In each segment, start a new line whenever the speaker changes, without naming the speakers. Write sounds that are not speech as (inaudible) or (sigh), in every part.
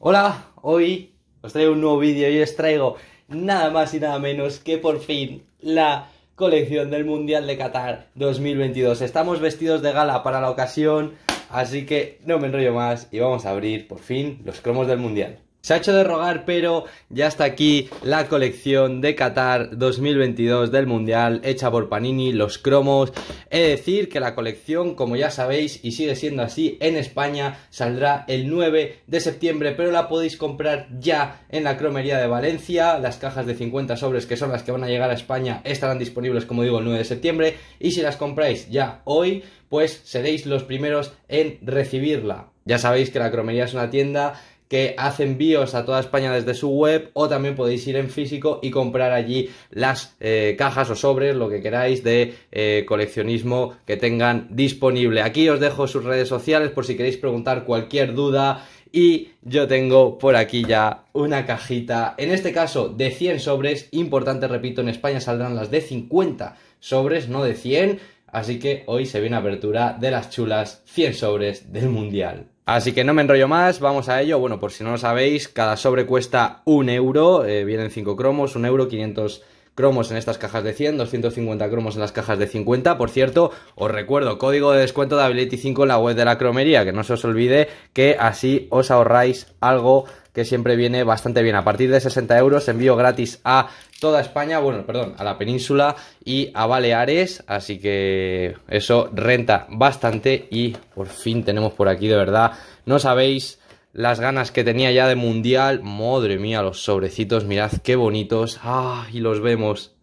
Hola, hoy os traigo un nuevo vídeo y os traigo nada más y nada menos que por fin la colección del Mundial de Qatar 2022. Estamos vestidos de gala para la ocasión, así que no me enrollo más y vamos a abrir por fin los cromos del Mundial. Se ha hecho de rogar, pero ya está aquí la colección de Qatar 2022 del Mundial, hecha por Panini, los cromos. He de decir que la colección, como ya sabéis, y sigue siendo así, en España saldrá el 9 de septiembre, pero la podéis comprar ya en la cromería de Valencia. Las cajas de 50 sobres, que son las que van a llegar a España, estarán disponibles, como digo, el 9 de septiembre. Y si las compráis ya hoy, pues seréis los primeros en recibirla. Ya sabéis que la cromería es una tienda que hace envíos a toda España desde su web o también podéis ir en físico y comprar allí las eh, cajas o sobres, lo que queráis de eh, coleccionismo que tengan disponible. Aquí os dejo sus redes sociales por si queréis preguntar cualquier duda. Y yo tengo por aquí ya una cajita, en este caso de 100 sobres, importante repito, en España saldrán las de 50 sobres, no de 100, así que hoy se viene apertura de las chulas 100 sobres del Mundial. Así que no me enrollo más, vamos a ello. Bueno, por si no lo sabéis, cada sobre cuesta un euro, eh, vienen 5 cromos, un euro, 500 cromos en estas cajas de 100, 250 cromos en las cajas de 50. Por cierto, os recuerdo, código de descuento de Ability 5 en la web de la cromería, que no se os olvide que así os ahorráis algo que siempre viene bastante bien. A partir de 60 euros, envío gratis a toda España, bueno, perdón, a la península y a Baleares, así que eso renta bastante y por fin tenemos por aquí, de verdad, no sabéis las ganas que tenía ya de mundial, madre mía, los sobrecitos, mirad qué bonitos, ah, y los vemos.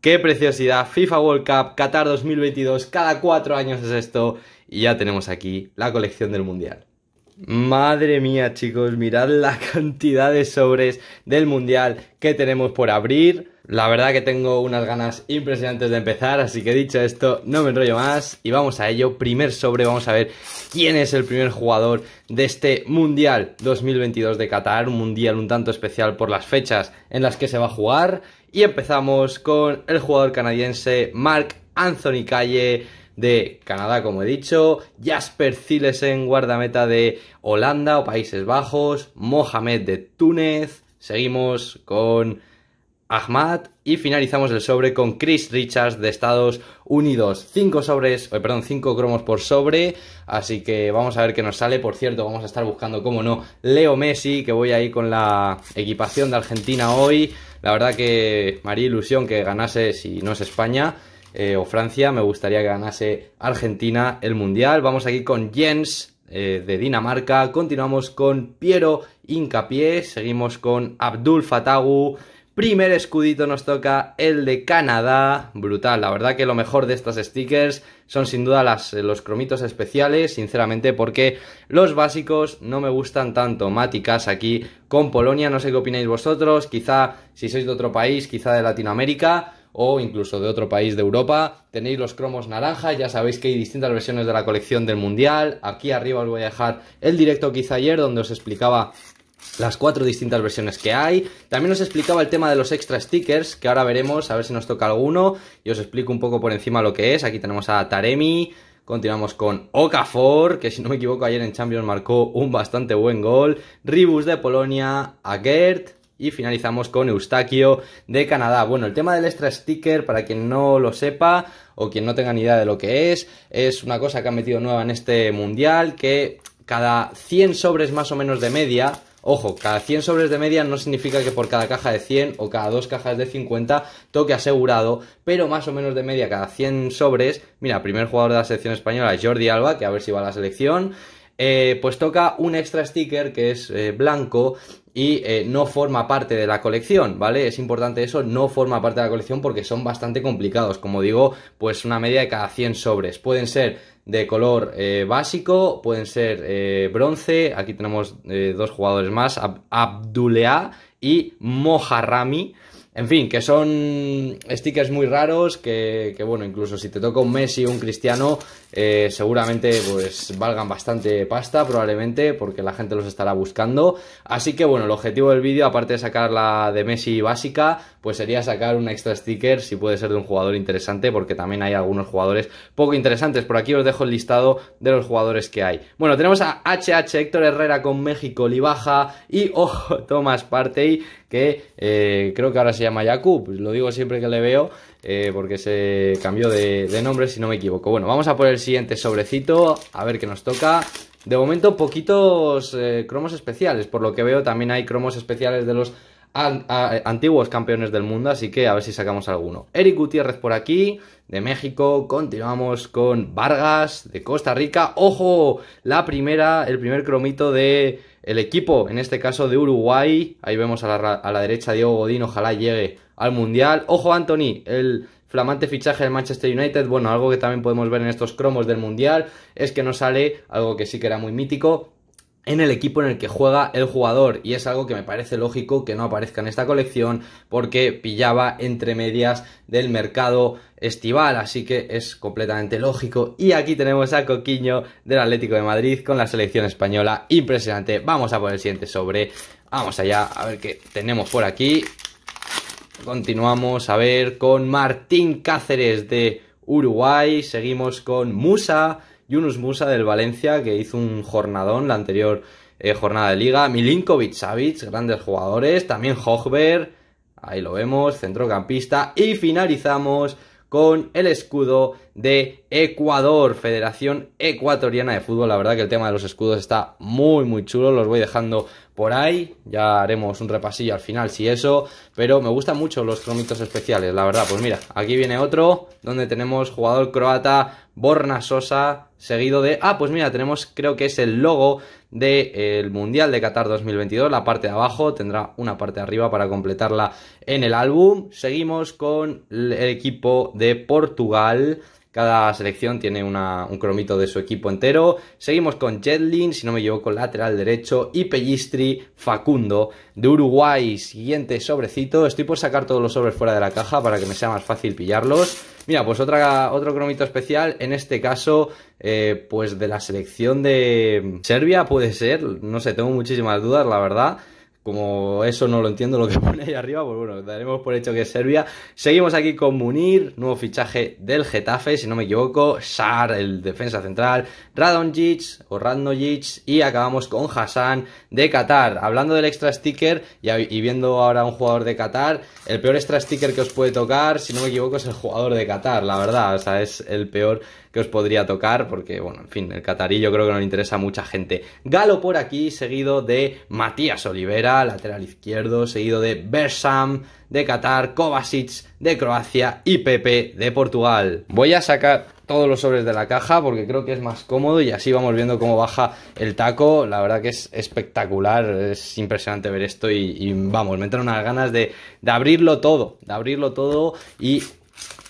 ¡Qué preciosidad! FIFA World Cup Qatar 2022, cada cuatro años es esto y ya tenemos aquí la colección del Mundial. Madre mía, chicos, mirad la (laughs) cantidad de sobres del mundial que tenemos por abrir. La verdad que tengo unas ganas impresionantes de empezar, así que dicho esto, no me enrollo más y vamos a ello. Primer sobre, vamos a ver quién es el primer jugador de este Mundial 2022 de Qatar, un mundial un tanto especial por las fechas en las que se va a jugar. Y empezamos con el jugador canadiense Mark Anthony Calle, de Canadá, como he dicho, Jasper en guardameta de Holanda o Países Bajos, Mohamed de Túnez, seguimos con Ahmad y finalizamos el sobre con Chris Richards de Estados Unidos. cinco sobres, eh, perdón, cinco cromos por sobre, así que vamos a ver qué nos sale. Por cierto, vamos a estar buscando, como no, Leo Messi, que voy ahí con la equipación de Argentina hoy. La verdad que me haría ilusión que ganase si no es España. Eh, o Francia, me gustaría que ganase Argentina el Mundial. Vamos aquí con Jens eh, de Dinamarca, continuamos con Piero Incapié, seguimos con Abdul Fatagu. Primer escudito nos toca el de Canadá, brutal, la verdad que lo mejor de estas stickers son sin duda las, eh, los cromitos especiales, sinceramente, porque los básicos no me gustan tanto. Máticas aquí con Polonia, no sé qué opináis vosotros, quizá si sois de otro país, quizá de Latinoamérica, o incluso de otro país de Europa. Tenéis los cromos naranja, ya sabéis que hay distintas versiones de la colección del Mundial. Aquí arriba os voy a dejar el directo que ayer donde os explicaba las cuatro distintas versiones que hay. También os explicaba el tema de los extra stickers, que ahora veremos, a ver si nos toca alguno. Y os explico un poco por encima lo que es. Aquí tenemos a Taremi, Continuamos con Okafor, que si no me equivoco ayer en Champions marcó un bastante buen gol. Ribus de Polonia, A Gert. Y finalizamos con Eustaquio de Canadá. Bueno, el tema del extra sticker, para quien no lo sepa o quien no tenga ni idea de lo que es, es una cosa que han metido nueva en este mundial, que cada 100 sobres más o menos de media, Ojo, cada 100 sobres de media no significa que por cada caja de 100 o cada dos cajas de 50 toque asegurado, pero más o menos de media cada 100 sobres. Mira, primer jugador de la selección española es Jordi Alba, que a ver si va a la selección. Eh, pues toca un extra sticker que es eh, blanco y eh, no forma parte de la colección, ¿vale? Es importante eso, no forma parte de la colección porque son bastante complicados, como digo, pues una media de cada 100 sobres. Pueden ser de color básico, pueden ser bronce, aquí tenemos dos jugadores más, Abdulea y Mojarrami. En fin, que son stickers muy raros que, bueno, incluso si te toca un Messi o un Cristiano, eh, seguramente pues valgan bastante pasta, probablemente, porque la gente los estará buscando. Así que bueno, el objetivo del vídeo, aparte de sacar la de Messi básica, pues sería sacar un extra sticker, si puede ser de un jugador interesante, porque también hay algunos jugadores poco interesantes. Por aquí os dejo el listado de los jugadores que hay. Bueno, tenemos a HH, Héctor Herrera con México, Libaja y, ojo, Tomás Partey, que eh, creo que ahora se llama Jakub, pues lo digo siempre que le veo, eh, porque se cambió de, nombre si no me equivoco. Bueno, vamos a poner el siguiente sobrecito, a ver qué nos toca. De momento, poquitos eh, cromos especiales. Por lo que veo, también hay cromos especiales de los antiguos campeones del mundo. Así que a ver si sacamos alguno. Eric Gutiérrez por aquí, de México. Continuamos con Vargas, de Costa Rica. ¡Ojo! La primera, el primer cromito de el equipo, en este caso de Uruguay, ahí vemos a la, a derecha Diego Godín, ojalá llegue al Mundial. Ojo Anthony, el flamante fichaje del Manchester United, bueno, algo que también podemos ver en estos cromos del Mundial, es que no sale algo que sí que era muy mítico, en el equipo en el que juega el jugador y es algo que me parece lógico que no aparezca en esta colección porque pillaba entre medias del mercado estival, así que es completamente lógico. Y aquí tenemos a Coquiño del Atlético de Madrid con la selección española, impresionante. Vamos a poner el siguiente sobre, vamos allá, a ver qué tenemos por aquí. Continuamos a ver con Martín Cáceres de Uruguay, seguimos con Musa, Yunus Musa del Valencia, que hizo un jornadón la anterior eh, jornada de liga. Milinkovic Savic, grandes jugadores. También Hochberg, ahí lo vemos, centrocampista. Y finalizamos con el escudo de Ecuador, Federación Ecuatoriana de Fútbol. La verdad que el tema de los escudos está muy, muy chulo. Los voy dejando por ahí. Ya haremos un repasillo al final, si eso. Pero me gustan mucho los cromitos especiales, la verdad. Pues mira, aquí viene otro donde tenemos jugador croata Borna Sosa, seguido de... Ah, pues mira, tenemos, creo que es el logo del Mundial de Qatar 2022. La parte de abajo tendrá una parte de arriba para completarla en el álbum. Seguimos con el equipo de Portugal cada selección tiene un cromito de su equipo entero. Seguimos con Jetlin, si no me con lateral derecho. Y Pellistri, Facundo. De Uruguay, siguiente sobrecito. Estoy por sacar todos los sobres fuera de la caja para que me sea más fácil pillarlos. Mira, pues otro cromito especial, en este caso, eh, pues de la selección de Serbia, puede ser, no sé, tengo muchísimas dudas, la verdad. Como eso no lo entiendo lo que (laughs) pone ahí arriba, pues bueno, daremos por hecho que es Serbia. Seguimos aquí con Munir, nuevo fichaje del Getafe, si no me equivoco. Sar, el defensa central. Radonjic o Jits. Y acabamos con Hassan de Qatar. Hablando del extra sticker y, y viendo ahora un jugador de Qatar, el peor extra sticker que os puede tocar, si no me equivoco, es el jugador de Qatar, la verdad. O sea, es el peor que os podría tocar, porque, bueno, en fin, el catarí yo creo que no le interesa a mucha gente. Galo por aquí, seguido de Matías Olivera, lateral izquierdo, seguido de Bersam de Qatar, Kovacic de Croacia y Pepe de Portugal. Voy a sacar todos los sobres de la caja porque creo que es más cómodo y así vamos viendo cómo baja el taco. La verdad que es espectacular, es impresionante ver esto y, vamos, me entran unas ganas de, de abrirlo todo, de abrirlo todo y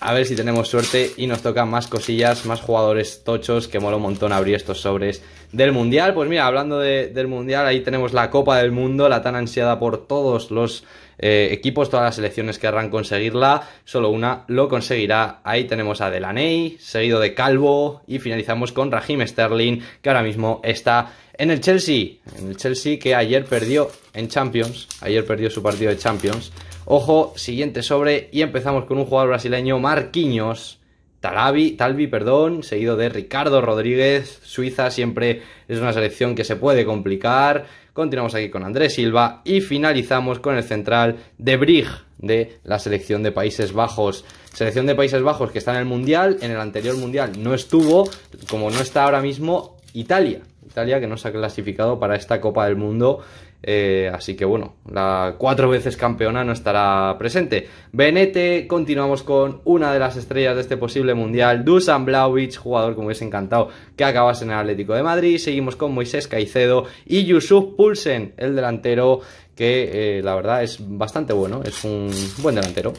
a ver si tenemos suerte y nos tocan más cosillas, más jugadores tochos, que mola un montón abrir estos sobres del Mundial. Pues mira, hablando del Mundial, ahí tenemos la Copa del Mundo, la tan ansiada por todos los eh, equipos, todas las selecciones querrán conseguirla, solo una lo conseguirá. Ahí tenemos a Delaney, seguido de Calvo y finalizamos con Raheem Sterling, que ahora mismo está en el Chelsea. En el Chelsea que ayer perdió en Champions, ayer perdió su partido de Champions Ojo, siguiente sobre y empezamos con un jugador brasileño, Marquinhos. Talvi, perdón, seguido de Ricardo Rodríguez. Suiza siempre es una selección que se puede complicar. Continuamos aquí con Andrés Silva y finalizamos con el central de Brig de la selección de Países Bajos. Selección de Países Bajos que está en el Mundial, en el anterior Mundial no estuvo, como no está ahora mismo Italia. Italia que no se ha clasificado para esta Copa del Mundo eh, así que bueno, la cuatro veces campeona no estará presente. Benete, continuamos con una de las estrellas de este posible mundial, Dusan Blaovic, jugador como hubiese encantado que acabase en el Atlético de Madrid. Seguimos con Moisés Caicedo y Yusuf Pulsen, el delantero que eh, la verdad es bastante bueno, es un buen delantero.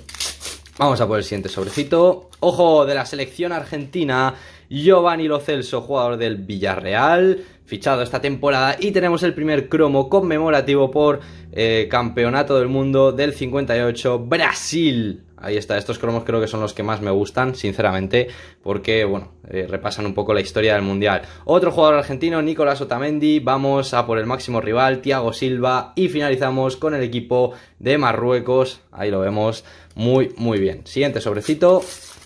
Vamos a por el siguiente sobrecito. Ojo de la selección argentina Giovanni Lo Celso, jugador del Villarreal, fichado esta temporada. Y tenemos el primer cromo conmemorativo por eh, Campeonato del Mundo del 58, Brasil. Ahí está, estos cromos creo que son los que más me gustan, sinceramente, porque, bueno, eh, repasan un poco la historia del Mundial. Otro jugador argentino, Nicolás Otamendi, vamos a por el máximo rival, Thiago Silva, y finalizamos con el equipo de Marruecos, ahí lo vemos, muy, muy bien. Siguiente sobrecito,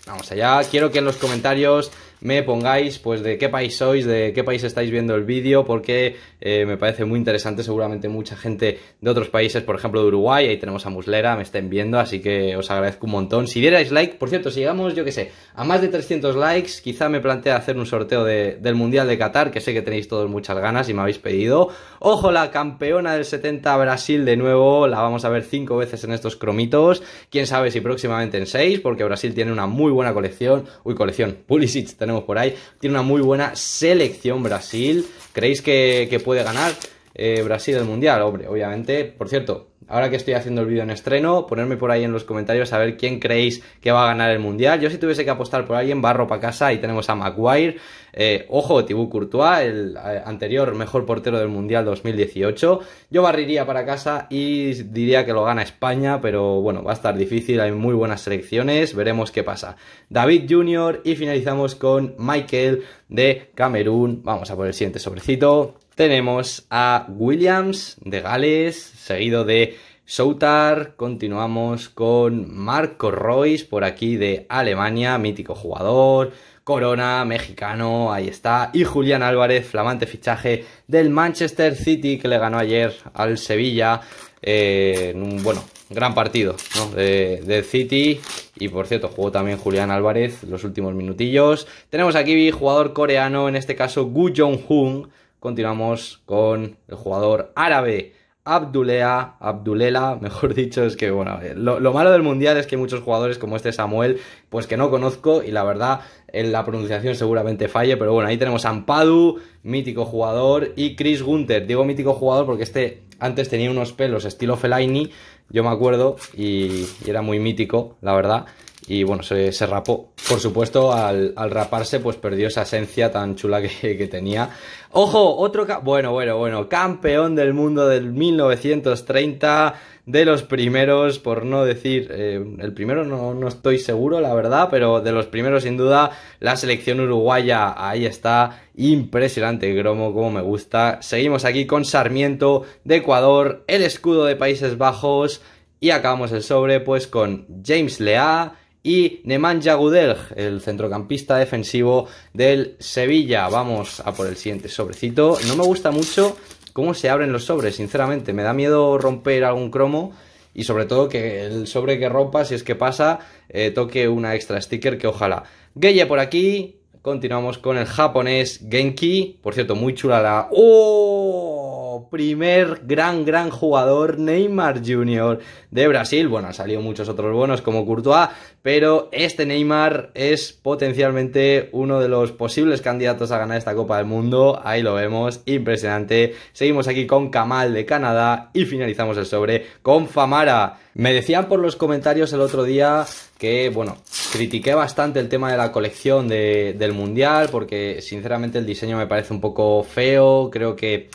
vamos allá, quiero que en los comentarios me pongáis pues de qué país sois, de qué país estáis viendo el vídeo, porque eh, me parece muy interesante, seguramente mucha gente de otros países, por ejemplo de Uruguay, ahí tenemos a Muslera, me estén viendo, así que os agradezco un montón. Si dierais like, por cierto, si llegamos, yo que sé, a más de 300 likes, quizá me plantea hacer un sorteo del Mundial de Qatar, que sé que tenéis todos muchas ganas y me habéis pedido. Ojo, la campeona del 70 Brasil de nuevo, la vamos a ver cinco veces en estos cromitos, quién sabe si próximamente en seis, porque Brasil tiene una muy buena colección, uy, colección, Pulisic tenemos por ahí. Tiene una muy buena selección Brasil. ¿Creéis que, puede ganar eh, Brasil el Mundial? Hombre, obviamente. Por cierto, ahora que estoy haciendo el vídeo en estreno, ponerme por ahí en los comentarios a ver quién creéis que va a ganar el Mundial. Yo si tuviese que apostar por alguien, barro para casa y tenemos a Maguire. Eh, ojo, Thibaut Courtois, el eh, anterior mejor portero del Mundial 2018. Yo barriría para casa y diría que lo gana España, pero bueno, va a estar difícil, hay muy buenas selecciones, veremos qué pasa. David Junior y finalizamos con Michael de Camerún. Vamos a por el siguiente sobrecito tenemos a Williams de Gales, seguido de Soutar, continuamos con Marco Royce por aquí de Alemania, mítico jugador, Corona, mexicano, ahí está, y Julián Álvarez, flamante fichaje del Manchester City que le ganó ayer al Sevilla, eh, en un, bueno, gran partido de, City. Y por cierto, jugó también Julián Álvarez los últimos minutillos. Tenemos aquí jugador coreano, en este caso Gu Jong-hoon, continuamos con el jugador árabe Abdulea, Abdulela, mejor (laughs) dicho, es que bueno, lo, lo, malo del mundial es que muchos jugadores como este Samuel, pues que no conozco y la verdad en la pronunciación seguramente falle, pero bueno, ahí tenemos a Ampadu, mítico jugador, y Chris Gunter, digo mítico jugador porque este antes tenía unos pelos estilo Fellaini, yo me acuerdo, y era muy mítico, la verdad, y bueno, se, rapó. Por supuesto, al, raparse, pues perdió esa esencia tan chula que, (laughs) tenía. ¡Ojo! Otro... Bueno, bueno, bueno. Campeón del mundo del 1930, de los primeros, por no decir... Eh, el primero no, no estoy seguro, la verdad, pero de los primeros, sin duda, la selección uruguaya. Ahí está. Impresionante, Gromo, como me gusta. Seguimos aquí con Sarmiento de Ecuador, el escudo de Países Bajos... Y acabamos el sobre pues con James Lea, y Nemanja Jagudelg, el centrocampista defensivo del Sevilla. Vamos a por el siguiente sobrecito. No me gusta mucho cómo se abren los sobres, sinceramente. Me da miedo romper algún cromo y sobre todo que el sobre que rompa, si es que pasa, eh, toque una extra sticker que ojalá. Gueye por aquí, Continuamos con el japonés Genki. Por cierto, muy chula la... ¡Oh! Primer gran, gran jugador Neymar Jr. de Brasil. Bueno, han salido muchos otros buenos como Courtois, pero este Neymar es potencialmente uno de los posibles candidatos a ganar esta Copa del Mundo. Ahí lo vemos, impresionante. Seguimos aquí con Kamal de Canadá y finalizamos el sobre con Famara me decían por los comentarios el otro día que, bueno, critiqué bastante el tema de la colección del Mundial porque sinceramente el diseño me parece un poco feo, creo que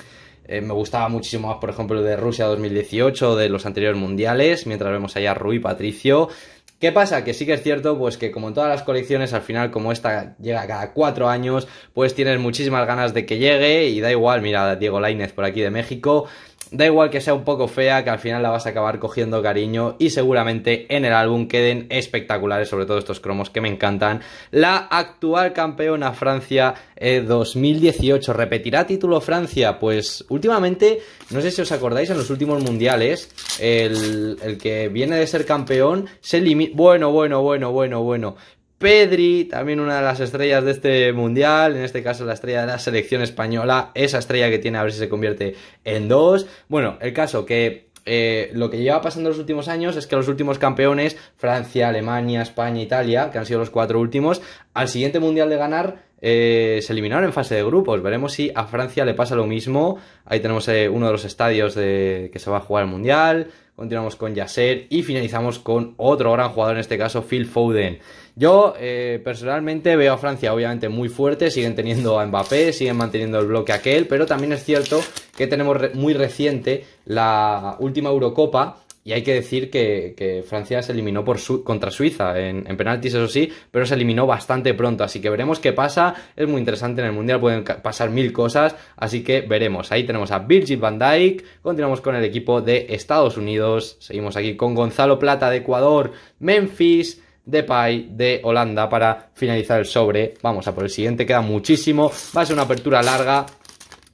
eh, me gustaba muchísimo más, por ejemplo, el de Rusia 2018, o de los anteriores Mundiales, mientras vemos allá a Rui Patricio. ¿Qué pasa? Que sí que es cierto, pues que como en todas las colecciones, al final, como esta llega cada cuatro años, pues tienes muchísimas ganas de que llegue y da igual, mira, Diego Lainez por aquí de México, Da igual que sea un poco fea, que al final la vas a acabar cogiendo cariño y seguramente en el álbum queden espectaculares, sobre todo estos cromos que me encantan. La actual campeona Francia 2018, eh, ¿repetirá título Francia? Pues últimamente, no sé si os acordáis, en los últimos mundiales, el, el que viene de ser campeón se limita... Bueno, bueno, bueno, bueno, bueno. Pedri, también una de las estrellas de este mundial, en este caso la estrella de la selección española, esa estrella que tiene a ver si se convierte en dos. Bueno, el caso que eh, lo que lleva pasando los últimos años es que los últimos campeones, Francia, Alemania, España, Italia, que han sido los cuatro últimos, al siguiente mundial de ganar eh, se eliminaron en fase de grupos. Veremos si a Francia le pasa lo mismo. Ahí tenemos eh, uno de los estadios de, que se va a jugar el Mundial. Continuamos con Yasser y finalizamos con otro gran jugador, en este caso Phil Foden. Yo eh, personalmente veo a Francia obviamente muy fuerte, siguen teniendo a Mbappé, siguen manteniendo el bloque aquel, pero también es cierto que tenemos muy reciente la última Eurocopa y hay que decir que, Francia se eliminó por contra Suiza en, en, penaltis, eso sí, pero se eliminó bastante pronto. Así que veremos qué pasa. Es muy interesante en el Mundial, pueden pasar mil cosas. Así que veremos. Ahí tenemos a Virgil van Dijk. Continuamos con el equipo de Estados Unidos. Seguimos aquí con Gonzalo Plata de Ecuador, Memphis. Depay de Holanda para finalizar el sobre. Vamos a por el siguiente, queda muchísimo. Va a ser una apertura larga,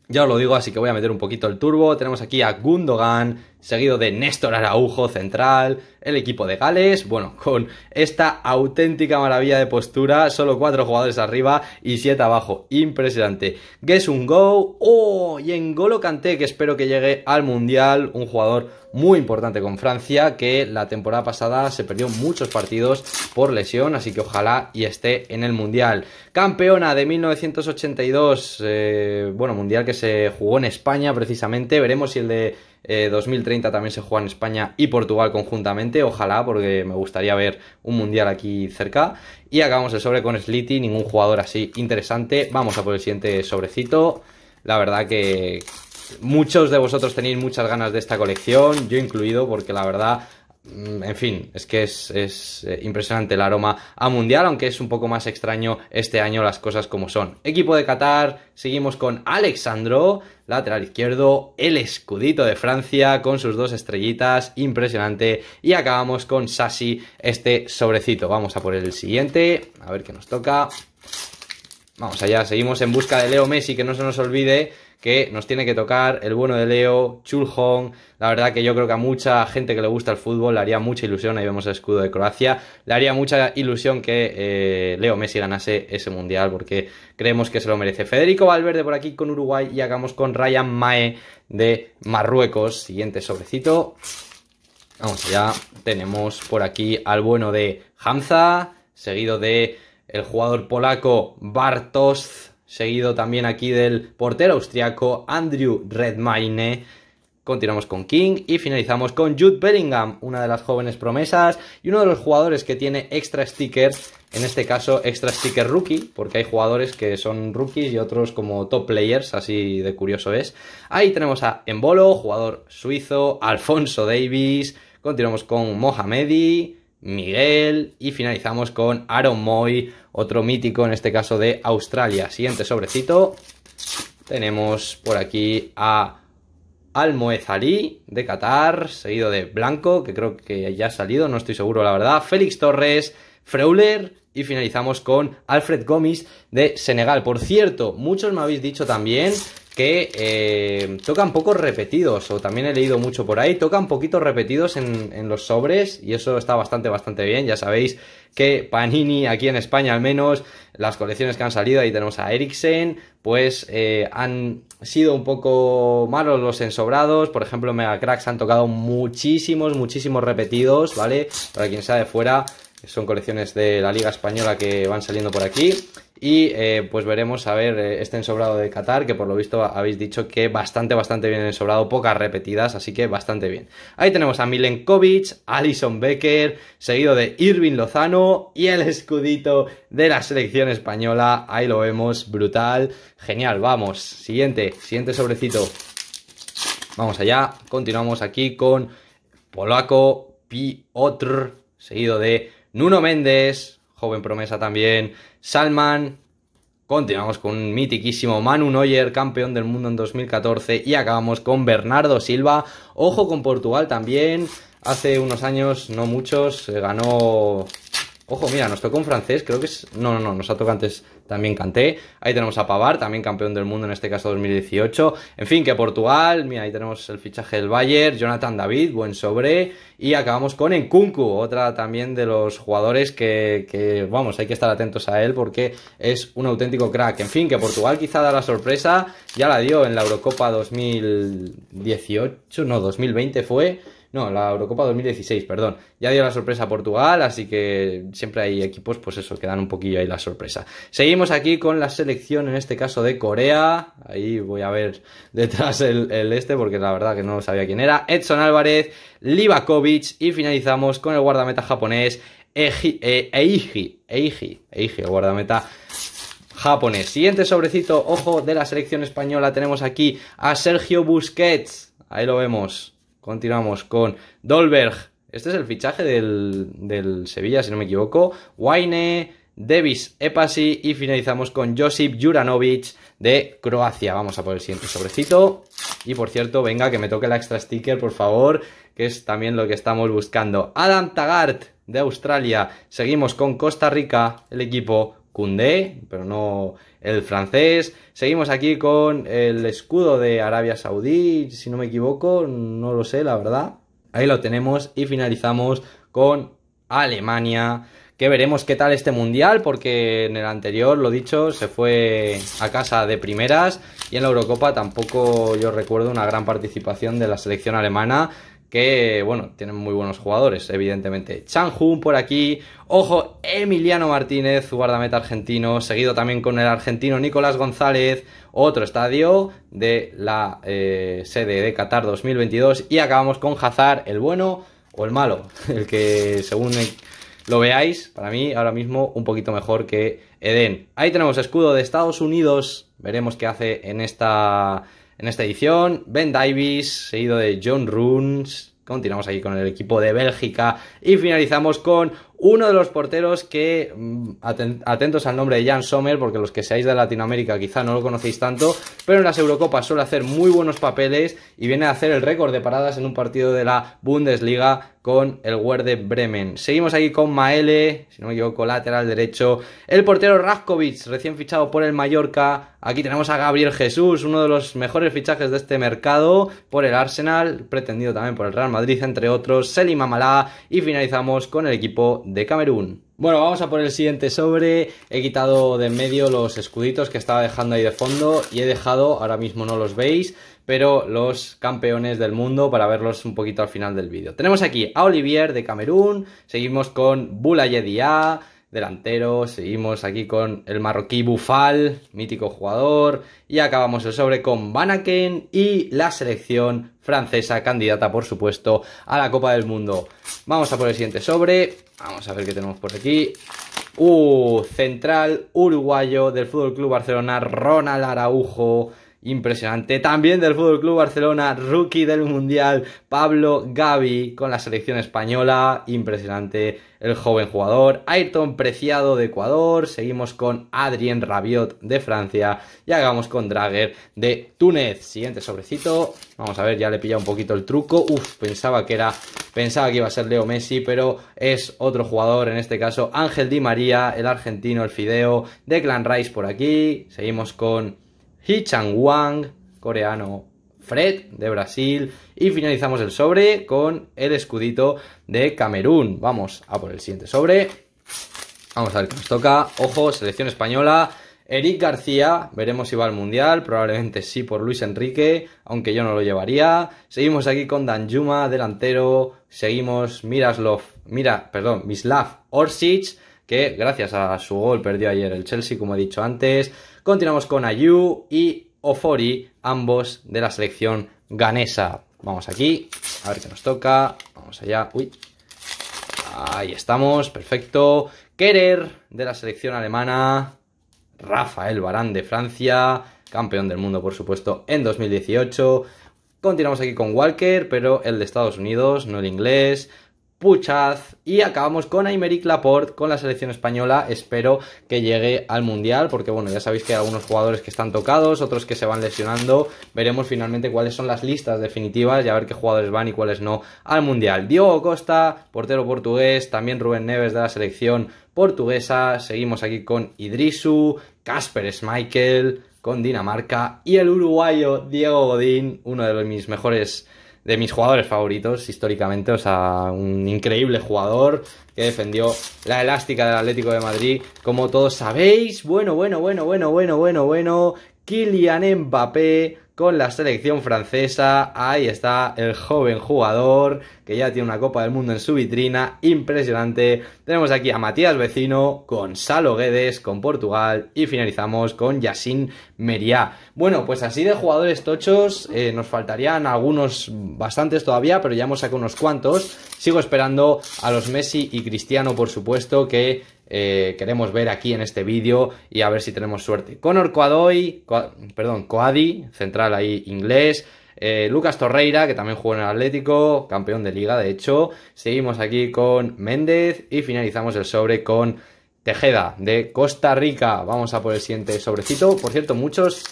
ya os lo digo, así que voy a meter un poquito el turbo. Tenemos aquí a Gundogan, seguido de Néstor Araujo, central, el equipo de Gales. Bueno, con esta auténtica maravilla de postura, solo cuatro jugadores arriba y siete abajo. Impresionante. Guess un go. Oh, y en Golo Kanté, que espero que llegue al Mundial, un jugador muy importante con Francia, que la temporada pasada se perdió muchos partidos por lesión, así que ojalá y esté en el Mundial. Campeona de 1982, eh, bueno, Mundial que se jugó en España precisamente, veremos si el de 2030 eh, también se juega en España y Portugal conjuntamente, ojalá, porque me gustaría ver un mundial aquí cerca. Y acabamos el sobre con Slity, ningún jugador así interesante. Vamos a por el siguiente sobrecito. La verdad que, Muchos de vosotros tenéis muchas ganas de esta colección, yo incluido, porque la verdad mm, en fin, es que es, eh, impresionante el aroma a mundial, aunque es un poco más extraño este año las cosas como son. Equipo de Qatar, seguimos con Alexandro, lateral izquierdo, el escudito de Francia con sus dos estrellitas, impresionante. Y acabamos con Sassi, este sobrecito. Vamos a por el siguiente, a ver qué nos toca. Vamos allá, seguimos en busca de Leo Messi, que no se nos olvide que nos tiene que tocar el bueno de Leo, Chul La verdad que yo creo que a mucha gente que le gusta el fútbol le haría mucha ilusión, ahí vemos el escudo de Croacia, le haría mucha ilusión que eh, Leo Messi ganase ese mundial porque creemos que se lo merece. Federico Valverde por aquí con Uruguay y hagamos con Ryan Mae de Marruecos. Siguiente sobrecito. Vamos ya tenemos por aquí al bueno de Hamza, seguido de el jugador polaco Bartosz seguido también aquí del portero austriaco Andrew Redmayne. Continuamos con King y finalizamos con Jude Bellingham, una de las jóvenes promesas y uno de los jugadores que tiene extra sticker, en este caso extra sticker rookie, porque hay jugadores que son rookies y otros como top players, así de curioso es. Ahí tenemos a Embolo, jugador suizo, Alfonso Davis, continuamos con Mohamedi, Miguel y finalizamos con Aaron Moy, otro mítico en este caso de Australia. Siguiente sobrecito, tenemos por aquí a Almoez Ali de Qatar, seguido de Blanco, que creo que ya ha salido, no estoy seguro la verdad, Félix Torres, Freuler y finalizamos con Alfred Gómez de Senegal. Por cierto, muchos me habéis dicho también que eh, tocan pocos repetidos, o también he leído mucho por ahí, tocan poquitos repetidos en, los sobres, y eso está bastante, bastante bien. Ya sabéis que Panini, aquí en España al menos, las colecciones que han salido, ahí tenemos a Ericsson pues eh, han sido un poco malos los ensobrados. Por ejemplo, Mega Cracks han tocado muchísimos, muchísimos repetidos, ¿vale? Para quien sea de fuera, son colecciones de la Liga Española que van saliendo por aquí. Y eh, pues veremos, a ver, eh, este ensobrado de Qatar, que por lo visto habéis dicho que bastante, bastante bien ensobrado, pocas repetidas, así que bastante bien. Ahí tenemos a Milenkovic, Alison Becker, seguido de Irving Lozano y el escudito de la selección española. Ahí lo vemos, brutal, genial, vamos. Siguiente, siguiente sobrecito. Vamos allá, continuamos aquí con Polaco Piotr, seguido de Nuno Méndez, joven promesa también, Salman, Continuamos con un mitiquísimo Manu Neuer, campeón del mundo en 2014, y acabamos con Bernardo Silva. Ojo con Portugal también. Hace unos años, no muchos, eh, ganó Ojo, mira, nos tocó un francés, creo que es... No, no, no, nos ha tocado antes también Canté. Ahí tenemos a Pavar, también campeón del mundo, en este caso 2018. En fin, que Portugal, mira, ahí tenemos el fichaje del Bayern, Jonathan David, buen sobre. Y acabamos con Enkunku, otra también de los jugadores que, que, vamos, hay que estar atentos a él porque es un auténtico crack. En fin, que Portugal quizá da la sorpresa, ya la dio en la Eurocopa 2018, no, 2020 fue no, la Eurocopa 2016, perdón. Ya dio la sorpresa a Portugal, así que siempre hay equipos, pues eso, que dan un poquillo ahí la sorpresa. Seguimos aquí con la selección, en este caso de Corea. Ahí voy a ver detrás el, este, porque la verdad que no sabía quién era. Edson Álvarez, Libakovic y finalizamos con el guardameta japonés Eiji, eh, Eiji, Eiji, Eiji, el guardameta japonés. Siguiente sobrecito, ojo, de la selección española tenemos aquí a Sergio Busquets. Ahí lo vemos. Continuamos con Dolberg. Este es el fichaje del, Sevilla, si no me equivoco. Waine, Davis Epasi y finalizamos con Josip Juranovic de Croacia. Vamos a por el siguiente sobrecito. Y por cierto, venga, que me toque la extra sticker, por favor, que es también lo que estamos buscando. Adam Tagart de Australia. Seguimos con Costa Rica, el equipo Koundé, pero no el francés. Seguimos aquí con el escudo de Arabia Saudí, si no me equivoco, no lo sé, la verdad. Ahí lo tenemos y finalizamos con Alemania, que veremos qué tal este mundial, porque en el anterior, lo dicho, se fue a casa de primeras y en la Eurocopa tampoco yo recuerdo una gran participación de la selección alemana que, bueno, tienen muy buenos jugadores, evidentemente. Chan Jun por aquí, ojo, Emiliano Martínez, guardameta argentino, seguido también con el argentino Nicolás González, otro estadio de la eh, sede de Qatar 2022, y acabamos con Hazard, el bueno o el malo, (laughs) el que según lo veáis, para mí ahora mismo un poquito mejor que Eden. Ahí tenemos escudo de Estados Unidos, veremos qué hace en esta en esta edición. Ben Davies, seguido de John Runes. Continuamos aquí con el equipo de Bélgica y finalizamos con uno de los porteros que, mm, atentos al nombre de Jan Sommer, porque los que seáis de Latinoamérica quizá no lo conocéis tanto, pero en las Eurocopas suele hacer muy buenos papeles y viene a hacer el récord de paradas en un partido de la Bundesliga con el Werder Bremen. Seguimos aquí con Maele, si no me equivoco, lateral derecho. El portero Raskovic, recién fichado por el Mallorca. Aquí tenemos a Gabriel Jesús, uno de los mejores fichajes de este mercado por el Arsenal, pretendido también por el Real Madrid, entre otros. Selim Amalá y finalizamos con el equipo de Camerún. Bueno, vamos a por el siguiente sobre. He quitado de en medio los escuditos que estaba dejando ahí de fondo y he dejado, ahora mismo no los veis, pero los campeones del mundo para verlos un poquito al final del vídeo. Tenemos aquí a Olivier de Camerún, seguimos con Bulayedia. Dia delantero, seguimos aquí con el marroquí Bufal, mítico jugador, y acabamos el sobre con Banaken y la selección francesa, candidata por supuesto a la Copa del Mundo. Vamos a por el siguiente sobre, vamos a ver qué tenemos por aquí. Uh, central uruguayo del Fútbol Club Barcelona, Ronald Araujo, impresionante. También del Fútbol Club Barcelona, rookie del Mundial, Pablo Gavi con la selección española, impresionante el joven jugador. Ayrton Preciado de Ecuador, seguimos con Adrien Rabiot de Francia y hagamos con Draguer de Túnez. Siguiente sobrecito. Vamos a ver, ya le pilla un poquito el truco. Uf, pensaba que era pensaba que iba a ser Leo Messi, pero es otro jugador, en este caso Ángel Di María, el argentino, el fideo, de Clan Rice por aquí. Seguimos con Hee Chang Wang, coreano Fred de Brasil. Y finalizamos el sobre con el escudito de Camerún. Vamos a por el siguiente sobre. Vamos a ver qué nos toca. Ojo, selección española. Eric García, veremos si va al Mundial, probablemente sí por Luis Enrique, aunque yo no lo llevaría. Seguimos aquí con Dan Danjuma, delantero. Seguimos Miraslov, mira, perdón, Mislav Orsic, que gracias a su gol perdió ayer el Chelsea, como he dicho antes. Continuamos con Ayu y Ofori, ambos de la selección ganesa. Vamos aquí, a ver qué nos toca. Vamos allá. Uy. Ahí estamos, perfecto. Kerer de la selección alemana. Rafael Barán de Francia, campeón del mundo por supuesto en 2018. Continuamos aquí con Walker, pero el de Estados Unidos, no el inglés. Puchaz. Y acabamos con Aymeric Laporte con la selección española. Espero que llegue al Mundial, porque bueno, ya sabéis que hay algunos jugadores que están tocados, otros que se van lesionando. Veremos finalmente cuáles son las listas definitivas y a ver qué jugadores van y cuáles no al Mundial. Diogo Costa, portero portugués, también Rubén Neves de la selección portuguesa. Seguimos aquí con Idrisu, Casper Schmeichel con Dinamarca y el uruguayo Diego Godín, uno de mis mejores de mis jugadores favoritos históricamente, o sea, un increíble jugador que defendió la elástica del Atlético de Madrid, como todos sabéis, bueno, bueno, bueno, bueno, bueno, bueno, bueno, Kylian Mbappé con la selección francesa. Ahí está el joven jugador que ya tiene una Copa del Mundo en su vitrina, impresionante. Tenemos aquí a Matías Vecino, Salo Guedes con Portugal y finalizamos con Yassine Meriá. Bueno, pues así de jugadores tochos, eh, nos faltarían algunos bastantes todavía, pero ya hemos sacado unos cuantos. Sigo esperando a los Messi y Cristiano, por supuesto, que eh, queremos ver aquí en este vídeo y a ver si tenemos suerte. Conor Coadoy, perdón, Coadi, central ahí inglés. Eh, Lucas Torreira, que también jugó en el Atlético, campeón de liga, de hecho. Seguimos aquí con Méndez y finalizamos el sobre con Tejeda de Costa Rica. Vamos a por el siguiente sobrecito. Por cierto, muchos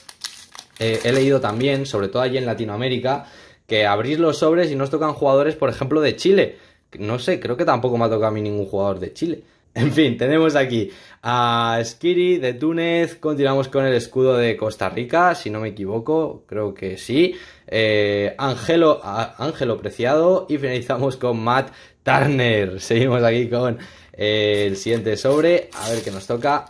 eh, he leído también, sobre todo allí en Latinoamérica, que abrís los sobres y nos tocan jugadores, por ejemplo, de Chile. No sé, creo que tampoco me ha tocado a mí ningún jugador de Chile. En fin, tenemos aquí a Skiri de Túnez, continuamos con el escudo de Costa Rica, si no me equivoco, creo que sí, eh, Ángelo Angelo, Angelo Preciado y finalizamos con Matt Turner. (laughs) Seguimos aquí con eh, el siguiente sobre, a ver qué nos toca.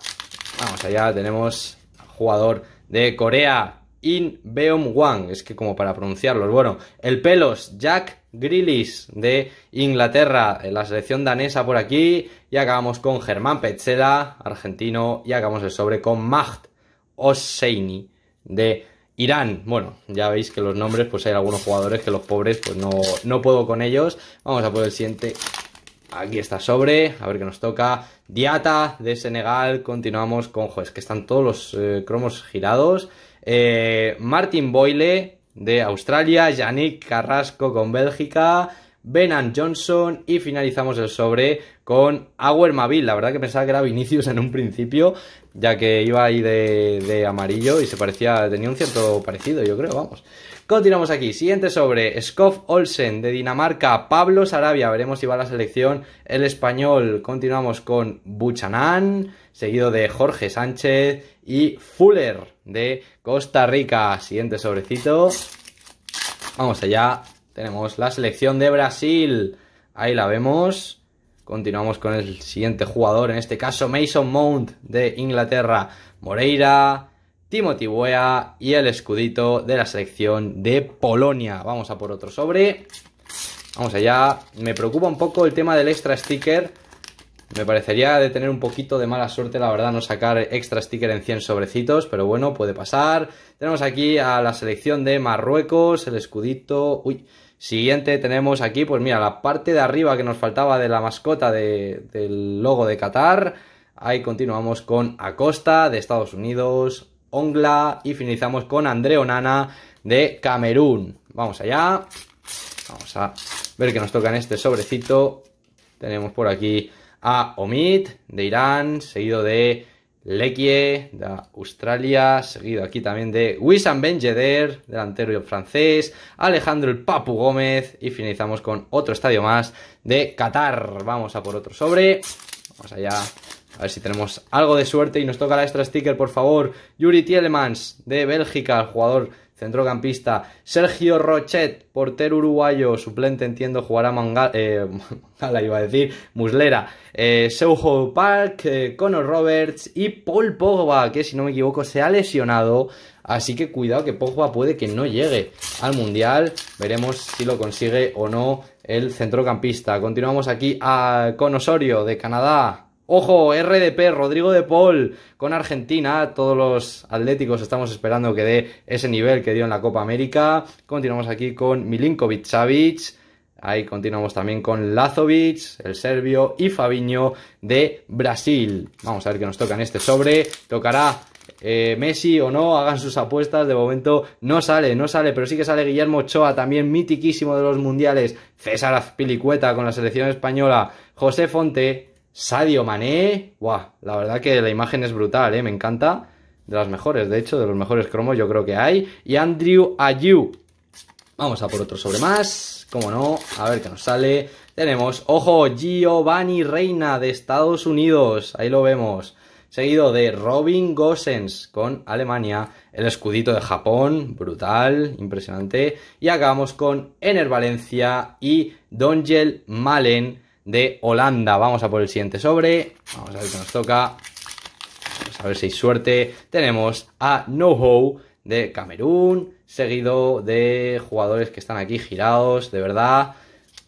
Vamos allá, tenemos jugador de Corea, In Beom Wang, es que como para pronunciarlos. Bueno, el pelos, Jack Grillis de Inglaterra, eh, la selección danesa por aquí, y acabamos con Germán Petzela, argentino, y acabamos el sobre con Mahd Hosseini de Irán. Bueno, ya veis que los nombres, pues hay algunos jugadores que los pobres, pues no, puedo con ellos. Vamos a por el siguiente. Aquí está sobre, a ver qué nos toca. Diata de Senegal, continuamos con, Joder, es que están todos los eh, cromos girados. Eh, Martin Boyle de Australia, Yannick Carrasco con Bélgica, Benan Johnson y finalizamos el sobre con Auer Mabil, La verdad que pensaba que era Vinicius en un principio, ya que iba ahí de, amarillo y se parecía, tenía un cierto parecido, yo creo, vamos. Continuamos aquí. Siguiente sobre skof Olsen de Dinamarca, Pablo Sarabia. Veremos si va a la selección el español. Continuamos con Buchanan, seguido de Jorge Sánchez y Fuller de Costa Rica. Siguiente sobrecito. Vamos allá, tenemos la selección de Brasil. Ahí la vemos. Continuamos con el siguiente jugador, en este caso Mason Mount de Inglaterra, Moreira, Timothy Weah y el escudito de la selección de Polonia. Vamos a por otro sobre. Vamos allá. Me preocupa un poco el tema del extra sticker. Me parecería de tener un poquito de mala suerte, la verdad, no sacar extra sticker en 100 sobrecitos, pero bueno, puede pasar. Tenemos aquí a la selección de Marruecos, el escudito... Uy, Siguiente tenemos aquí, pues mira, la parte de arriba que nos faltaba de la mascota del logo de Qatar. Ahí continuamos con Acosta de Estados Unidos, Ongla y finalizamos con Andreo Nana de Camerún. Vamos allá. Vamos a ver que nos toca en este sobrecito. Tenemos por aquí a Omid de Irán, seguido de Lequie de Australia, seguido aquí también de Wissam Benjeder, delantero francés, Alejandro el Papu Gómez y finalizamos con otro estadio más de Qatar. Vamos a por otro sobre, vamos allá, a ver si tenemos algo de suerte y nos toca la extra sticker por favor. Yuri Tielemans de Bélgica, el jugador centrocampista. Sergio Rochet, portero uruguayo, suplente entiendo, jugará eh, (laughs) Mangala, eh, iba a decir, Muslera, eh, Seujo Park, eh, Conor Roberts y Paul Pogba, que si no me equivoco se ha lesionado, así que cuidado que Pogba puede que no llegue al Mundial, veremos si lo consigue o no el centrocampista. Continuamos aquí a, ah, con Osorio de Canadá, Ojo, RDP, Rodrigo de Paul con Argentina. Todos los atléticos estamos esperando que dé ese nivel que dio en la Copa América. Continuamos aquí con Milinkovic Savic. Ahí continuamos también con Lazovic, el serbio, y Fabiño de Brasil. Vamos a ver qué nos toca en este sobre. Tocará eh, Messi o no, hagan sus apuestas. De momento no sale, no sale, pero sí que sale Guillermo Ochoa, también mitiquísimo de los mundiales. César Azpilicueta con la selección española. José Fonte, Sadio Mané, ¡buah! La verdad que la imagen es brutal, ¿eh? Me encanta. De las mejores, de hecho, de los mejores cromos yo creo que hay. Y Andrew Ayu. Vamos a por otro sobre más. Como no, a ver qué nos sale. Tenemos, ojo, Giovanni Reina de Estados Unidos. Ahí lo vemos. Seguido de Robin Gosens con Alemania. El escudito de Japón. Brutal, impresionante. Y acabamos con Ener Valencia y Dongel Malen de Holanda. Vamos a por el siguiente sobre. Vamos a ver qué nos toca. Vamos a ver si hay suerte. Tenemos a NoHo de Camerún, seguido de jugadores que están aquí girados, de verdad.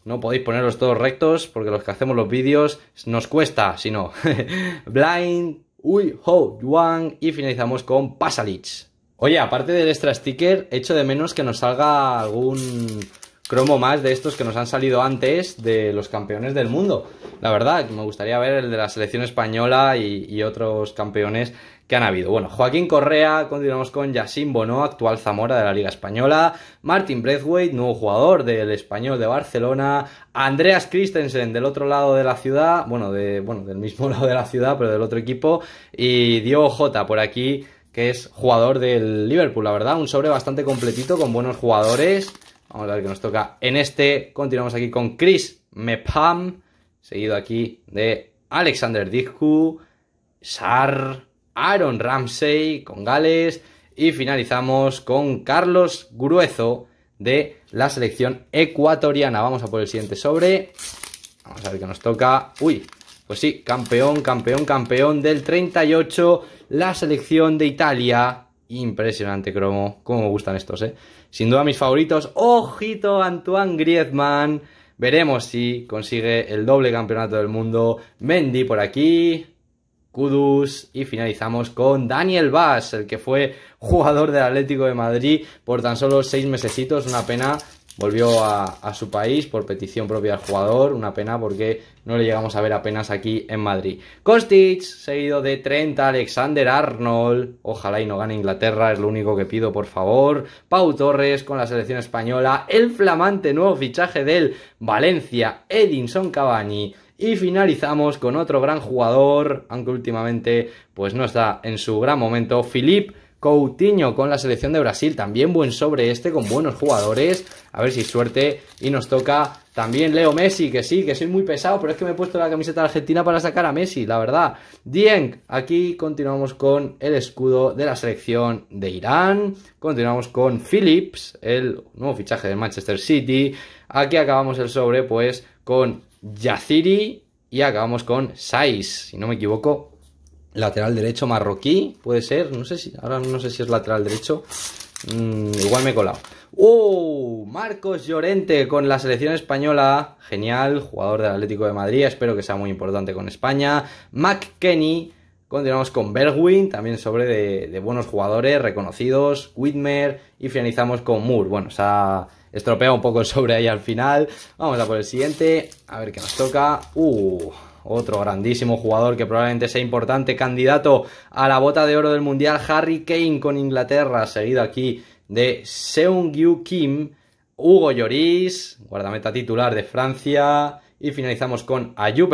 No podéis ponerlos todos rectos porque los que hacemos los vídeos nos cuesta, si no. (laughs) Blind, Uy Ho Yuan y finalizamos con Pasalich Oye, aparte del extra sticker, echo de menos que nos salga algún cromo más de estos que nos han salido antes de los campeones del mundo. La verdad, me gustaría ver el de la selección española y, otros campeones que han habido. Bueno, Joaquín Correa, continuamos con Yacine Bono, actual Zamora de la Liga Española, Martin Breathwaite, nuevo jugador del Español de Barcelona, Andreas Christensen del otro lado de la ciudad, bueno, de, bueno, del mismo (laughs) lado de la ciudad, pero del otro equipo, y Dio Jota por aquí, que es jugador del Liverpool, la verdad, un sobre bastante completito con buenos jugadores Vamos a ver qué nos toca en este. Continuamos aquí con Chris Mepham, seguido aquí de Alexander Dicku, Sar, Aaron Ramsey con Gales y finalizamos con Carlos Gruezo de la selección ecuatoriana. Vamos a por el siguiente sobre. Vamos a ver qué nos toca. Uy, pues sí, campeón, campeón, campeón del 38, la selección de Italia Impresionante cromo, cómo me gustan estos, ¿eh? Sin duda mis favoritos, ojito Antoine Griezmann, veremos si consigue el doble campeonato del mundo, Mendy por aquí, Kudus y finalizamos con Daniel Vaz, el que fue jugador del Atlético de Madrid por tan solo seis mesecitos, una pena volvió a, su país por petición propia del jugador, una pena porque no le llegamos a ver apenas aquí en Madrid. Kostic, seguido de 30, Alexander Arnold, ojalá y no gane Inglaterra, es lo único que pido por favor. Pau Torres con la selección española, el flamante nuevo fichaje del Valencia, Edinson Cavani. Y finalizamos con otro gran jugador, aunque últimamente pues no está en su gran momento, Philippe Coutinho con la selección de Brasil, también buen sobre este, con buenos jugadores. A ver si suerte. Y nos toca también Leo Messi, que sí, que soy muy pesado, pero es que me he puesto la camiseta argentina para sacar a Messi, la verdad. Dieng, aquí continuamos con el escudo de la selección de Irán. Continuamos con Phillips, el nuevo fichaje de Manchester City. Aquí acabamos el sobre, pues, con Yaciri y acabamos con Saiz, si no me equivoco, lateral derecho marroquí, puede ser, no sé si, ahora no sé si es lateral derecho, mm, igual me he colado. ¡Oh! Marcos Llorente con la selección española, genial, jugador del Atlético de Madrid, espero que sea muy importante con España. Mac Kenny, continuamos con Berwin, también sobre de, buenos jugadores reconocidos, Whitmer, y finalizamos con Moore, bueno, se ha estropea un poco el sobre ahí al final. Vamos a por el siguiente. A ver qué nos toca. Uh, otro grandísimo jugador que probablemente sea importante candidato a la bota de oro del Mundial, Harry Kane con Inglaterra, seguido aquí de Seung-Yu Kim, Hugo Lloris, guardameta titular de Francia, y finalizamos con Ayub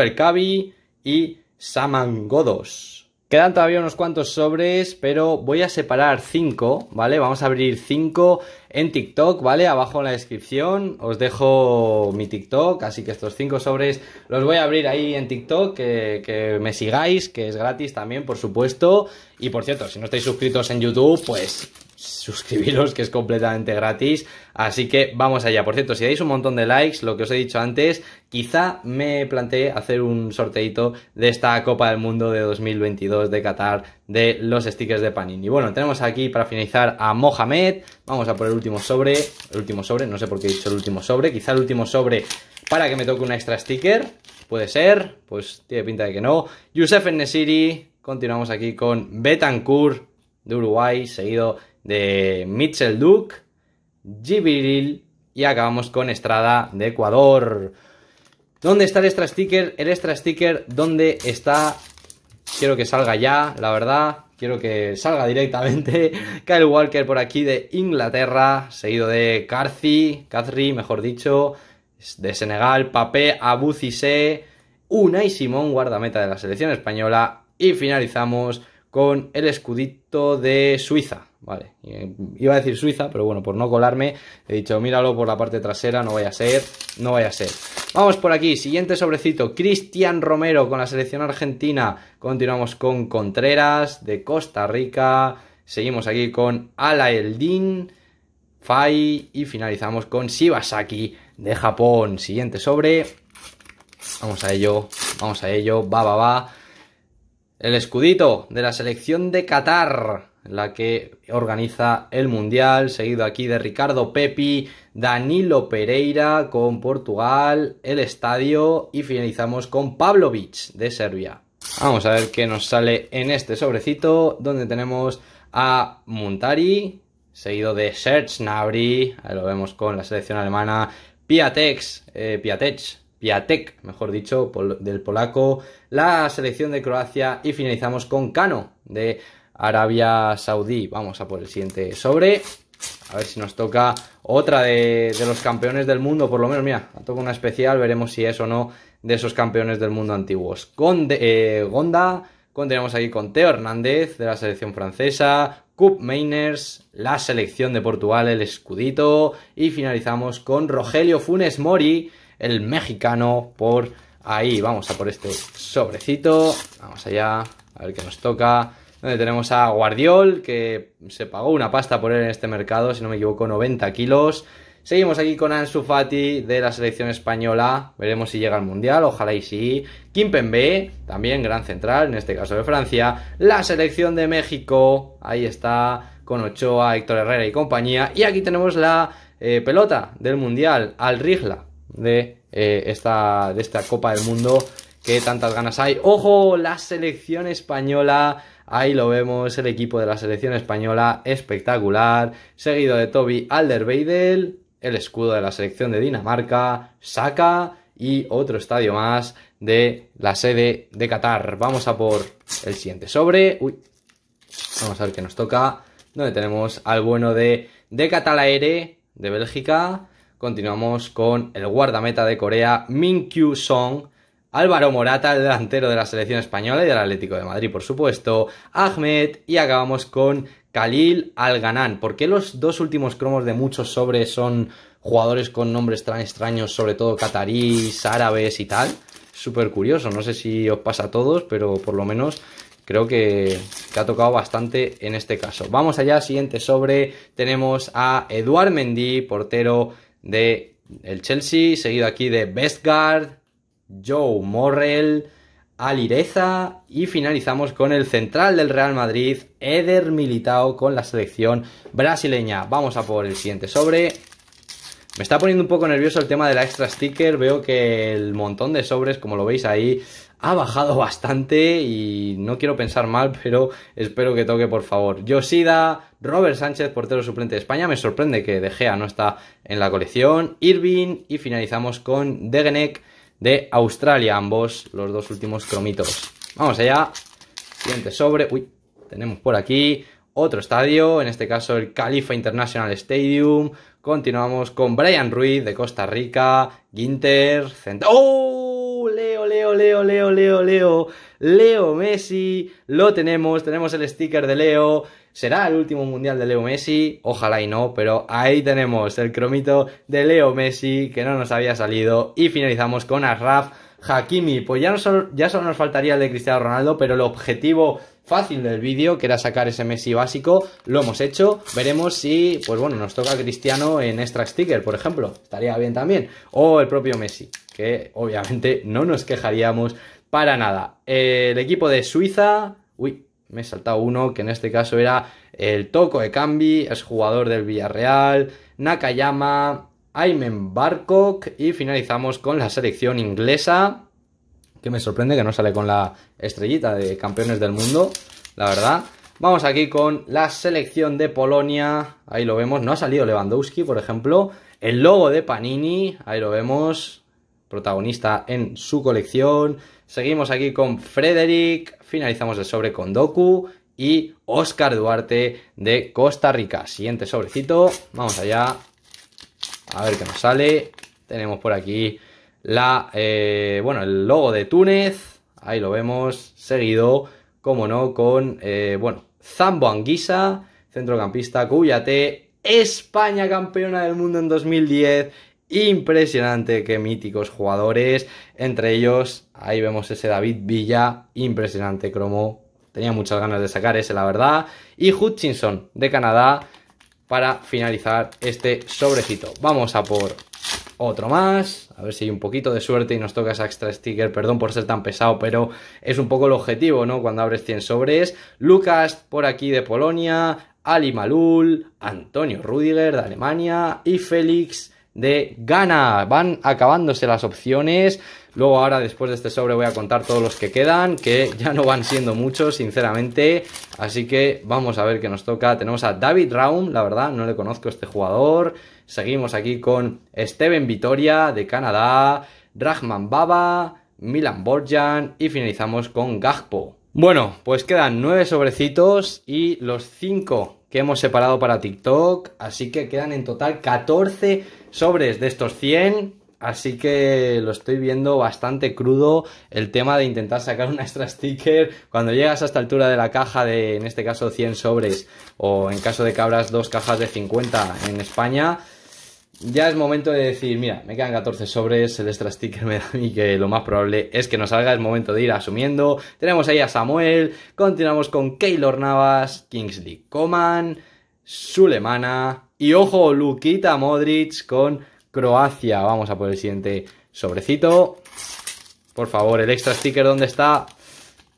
y Saman Godos. Quedan todavía unos cuantos sobres, pero voy a separar 5, ¿vale? Vamos a abrir 5 en TikTok, ¿vale? Abajo en la descripción os dejo mi TikTok, así que estos 5 sobres los voy a abrir ahí en TikTok, que, que, me sigáis, que es gratis también, por supuesto. Y por cierto, si no estáis suscritos en YouTube, pues suscribiros que es completamente gratis. Así que vamos allá. Por cierto, si dais un montón de likes, lo que os he dicho antes, quizá me planteé hacer un sorteito de esta Copa del Mundo de 2022 de Qatar de los stickers de Panini. Bueno, tenemos aquí para finalizar a Mohamed. Vamos a por el último sobre. El último sobre, no sé por qué he dicho el último sobre. Quizá el último sobre para que me toque una extra sticker. Puede ser, pues tiene pinta de que no. Youssef Nesiri. Continuamos aquí con Betancourt de Uruguay, seguido de Mitchell Duke, Gibril y acabamos con Estrada de Ecuador. ¿Dónde está el extra sticker? El extra sticker, ¿dónde está? Quiero que salga ya, la verdad. Quiero que salga directamente. (laughs) Kyle Walker por aquí de Inglaterra, seguido de Carthy, Cathy, mejor dicho, de Senegal, Papé, Una y Simón, guardameta de la selección española. Y finalizamos con el escudito de Suiza. Vale, eh, iba a decir Suiza, pero bueno, por no colarme, he dicho, míralo por la parte trasera, no vaya a ser, no vaya a ser. Vamos por aquí, siguiente sobrecito, Cristian Romero con la selección argentina. Continuamos con Contreras de Costa Rica. Seguimos aquí con Ala Eldin, Fai y finalizamos con Shibasaki de Japón. Siguiente sobre. Vamos a ello, vamos a ello, va, va, va el escudito de la selección de Qatar, la que organiza el Mundial, seguido aquí de Ricardo Pepi, Danilo Pereira con Portugal, el estadio y finalizamos con Pavlovic de Serbia. Vamos a ver qué nos sale en este sobrecito, donde tenemos a Montari, seguido de Serge Navri, ahí lo vemos con la selección alemana, Piatex, eh, Piatek, mejor dicho, del polaco, la selección de Croacia y finalizamos con Cano de Arabia Saudí. Vamos a por el siguiente sobre. A ver si nos toca otra de, los campeones del mundo, por lo menos, mira, toca una especial, veremos si es o no de esos campeones del mundo antiguos. Con eh, Gonda, continuamos aquí con Teo Hernández de la selección francesa, Cup Mainers, la selección de Portugal, el escudito, y finalizamos con Rogelio Funes Mori el mexicano por ahí. Vamos a por este sobrecito. Vamos allá, a ver qué nos toca. Donde tenemos a Guardiol, que se pagó una pasta por él en este mercado, si no me equivoco, 90 kilos. Seguimos aquí con Ansu Fati de la selección española. Veremos si llega al mundial, ojalá y sí. Kimpembe, también gran central, en este caso de Francia. La selección de México, ahí está, con Ochoa, Héctor Herrera y compañía. Y aquí tenemos la eh, pelota del mundial, al Rigla, de, eh, esta, de esta Copa del Mundo que tantas ganas hay. ¡Ojo! La selección española. Ahí lo vemos, el equipo de la selección española, espectacular. Seguido de Toby Alderweireld, el escudo de la selección de Dinamarca, Saka y otro estadio más de la sede de Qatar. Vamos a por el siguiente sobre. Uy, vamos a ver qué nos toca. Donde tenemos al bueno de, de Catalaere, de Bélgica. Continuamos con el guardameta de Corea, Min Kyu Song, Álvaro Morata, el delantero de la selección española y del Atlético de Madrid, por supuesto, Ahmed y acabamos con Khalil Alganan. ¿Por qué los dos últimos cromos de muchos sobres son jugadores con nombres tan extraños, sobre todo catarís, árabes y tal? Súper curioso, no sé si os pasa a todos, pero por lo menos creo que, que, ha tocado bastante en este caso. Vamos allá, siguiente sobre, tenemos a Eduard Mendy, portero de el Chelsea, seguido aquí de Bestgard, Joe Morrell, Alireza y finalizamos con el central del Real Madrid, Eder Militao con la selección brasileña. Vamos a por el siguiente sobre. Me está poniendo un poco nervioso el tema de la extra sticker, veo que el montón de sobres, como lo veis ahí, ha bajado (laughs) bastante y no quiero pensar mal, pero espero que toque por favor. Yosida, Robert Sánchez, portero suplente de España, me sorprende que De Gea no está en la colección, Irving y finalizamos con Degenek de Australia, ambos los dos últimos cromitos. Vamos allá, siguiente sobre, uy, tenemos por aquí otro estadio, en este caso el Califa International Stadium. Continuamos con Brian Ruiz de Costa Rica, Ginter, Cent ¡Oh! Leo, Leo, Leo, Leo, Leo Messi, lo tenemos, tenemos el sticker de Leo, será el último mundial de Leo Messi, ojalá y no, pero ahí tenemos el cromito de Leo Messi que no nos había salido y finalizamos con Arraf Hakimi, pues ya, solo, ya solo nos faltaría el de Cristiano Ronaldo, pero el objetivo fácil del vídeo, que era sacar ese Messi básico, lo hemos hecho. Veremos si, pues bueno, nos toca Cristiano en extra sticker, por ejemplo. Estaría bien también. O el propio Messi que obviamente no nos quejaríamos para nada. el equipo de Suiza, uy, me he saltado uno que en este caso era el Toco de Cambi, es jugador del Villarreal, Nakayama, Aymen Barkok y finalizamos con la selección inglesa, que me sorprende que no sale con la estrellita de campeones del mundo, la verdad. Vamos aquí con la selección de Polonia, ahí lo vemos, no ha salido Lewandowski, por ejemplo, el logo de Panini, ahí lo vemos, protagonista en su colección. Seguimos aquí con Frederick, finalizamos el sobre con Doku y Oscar Duarte de Costa Rica. Siguiente sobrecito, vamos allá, a ver qué nos sale. Tenemos por aquí la, eh, bueno, el logo de Túnez, ahí lo vemos, seguido, como no, con, eh, bueno, Zambo Anguisa, centrocampista, Cuyate, España campeona del mundo en 2010 impresionante, qué míticos jugadores. Entre ellos, ahí vemos ese David Villa, impresionante cromo. Tenía muchas ganas de sacar ese, la verdad. Y Hutchinson, de Canadá, para finalizar este sobrecito. Vamos a por otro más. A ver si hay un poquito de suerte y nos toca ese extra sticker. Perdón por ser tan pesado, pero es un poco el objetivo, ¿no? Cuando abres 100 sobres. Lucas, por aquí de Polonia. Ali Malul, Antonio Rudiger de Alemania y Félix de gana, Van acabándose las opciones. Luego ahora después de este sobre voy a contar todos los que quedan, que ya no van siendo muchos, sinceramente. Así que vamos a ver qué nos toca. Tenemos a David Raum, la verdad, no le conozco a este jugador. Seguimos aquí con Steven Vitoria de Canadá, Rahman Baba, Milan Borjan y finalizamos con Gagpo. Bueno, pues quedan nueve sobrecitos y los cinco que hemos separado para TikTok, así que quedan en total 14 sobres de estos 100, así que lo estoy viendo bastante crudo el tema de intentar sacar una extra sticker cuando llegas a esta altura de la caja de, en este caso, 100 sobres o en caso de que abras dos cajas de 50 en España. Ya es momento de decir, mira, me quedan 14 sobres, el extra sticker me da a mí que lo más probable es que no salga, es momento de ir asumiendo. Tenemos ahí a Samuel, continuamos con Keylor Navas, Kingsley Coman, Sulemana, y ojo, Luquita Modric con Croacia. Vamos a por el siguiente sobrecito. Por favor, el extra sticker, ¿dónde está?